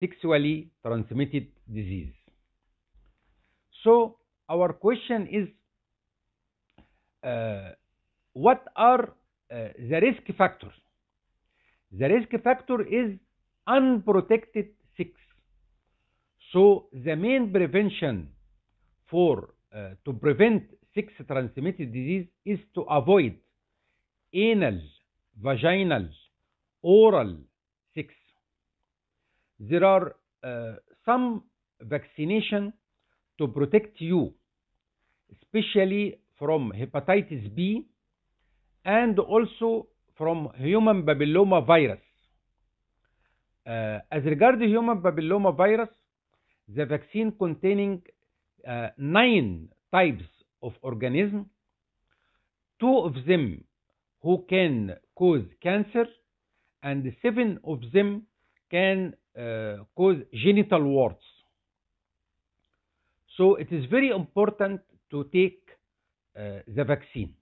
sexually transmitted disease. So our question is uh, what are uh, the risk factors? The risk factor is unprotected sex. So the main prevention for uh, to prevent sex transmitted disease is to avoid anal, vaginal, oral sex there are uh, some vaccination to protect you, especially from hepatitis B and also from human papilloma virus. Uh, as regards human papilloma virus, the vaccine containing uh, nine types of organism, two of them who can cause cancer, and seven of them can uh, cause genital warts. So it is very important to take uh, the vaccine.